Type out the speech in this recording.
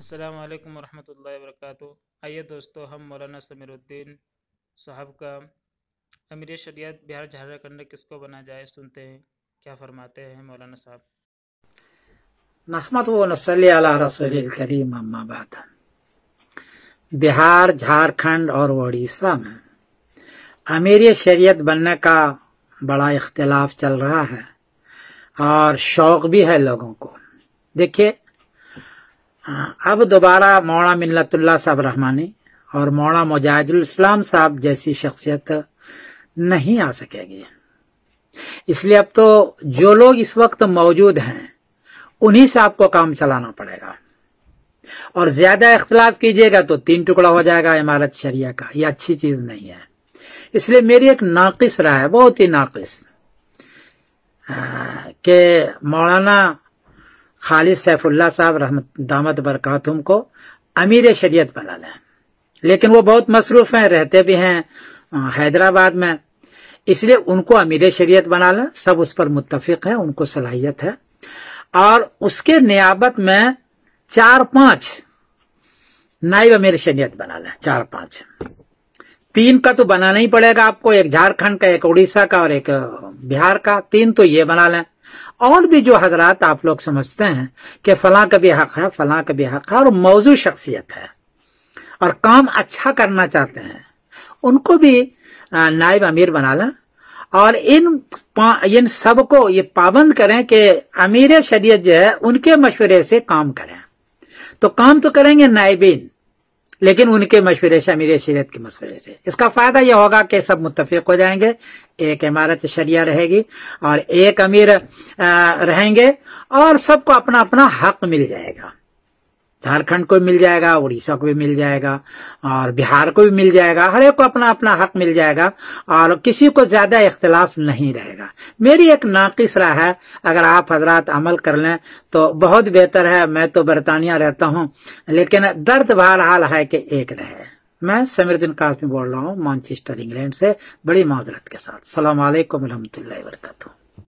असलकम वरहमल वरक आइए दोस्तों हम मौलाना समीरुद्दीन साहब का अमीर शरियत बिहार झारखंड किसको बना जाए सुनते हैं क्या फरमाते हैं मौलाना साहब नहमत वसली रसूल करीम अम्माबाद बिहार झारखंड और उड़ीसा में अमीर शरीयत बनने का बड़ा इख्तलाफ चल रहा है और शौक भी है लोगों को देखिए हाँ, अब दोबारा मौना मिलतुल्ला साहब रहमानी और मौना मोजाजुल इस्लाम साहब जैसी शख्सियत नहीं आ सकेगी इसलिए अब तो जो लोग इस वक्त मौजूद हैं उन्हीं से आपको काम चलाना पड़ेगा और ज्यादा इख्तलाफ कीजिएगा तो तीन टुकड़ा हो जाएगा इमारत शरिया का यह अच्छी चीज नहीं है इसलिए मेरी एक नाकिस राय बहुत ही नाकिस के मौलाना खालिद सैफुल्ला साहब रहमत दामद बरकातुम को अमीर शरीयत बना लें लेकिन वो बहुत मसरूफ हैं रहते भी हैं हैदराबाद में इसलिए उनको अमीर शरीयत बना लें सब उस पर मुतफिक है उनको सलाहियत है और उसके नियाबत में चार पांच नाइब अमीर शरीयत बना लें चार पांच तीन का तो बनाना ही पड़ेगा आपको एक झारखंड का एक उड़ीसा का और एक बिहार का तीन तो ये बना लें और भी जो हजरात आप लोग समझते हैं कि फलां का भी हक है फलां का भी हक है और मौजू शख्सियत है और काम अच्छा करना चाहते हैं उनको भी नायब अमीर बना लें और इन इन सबको ये पाबंद करें कि अमीर शरीयत जो है उनके मशवरे से काम करें तो काम तो करेंगे नायबीन लेकिन उनके मशवरे से अमीर शरीत के मशवरे से इसका फायदा यह होगा कि सब मुतफिक हो जाएंगे एक इमारत शरिया रहेगी और एक अमीर रहेंगे और सबको अपना अपना हक मिल जाएगा झारखंड को भी मिल जाएगा उड़ीसा को भी मिल जाएगा और बिहार को भी मिल जाएगा हर एक को अपना अपना हक मिल जाएगा और किसी को ज्यादा इख्तलाफ नहीं रहेगा मेरी एक नाकिस रहा है अगर आप हजरात अमल कर लें तो बहुत बेहतर है मैं तो बरतानिया रहता हूं लेकिन दर्द हाल है कि एक रहे मैं समीरुद्दीन काश्मी बोल रहा हूँ मानचेस्टर इंग्लैंड से बड़ी माजरत के साथ सलामकुम वरहमत वर्का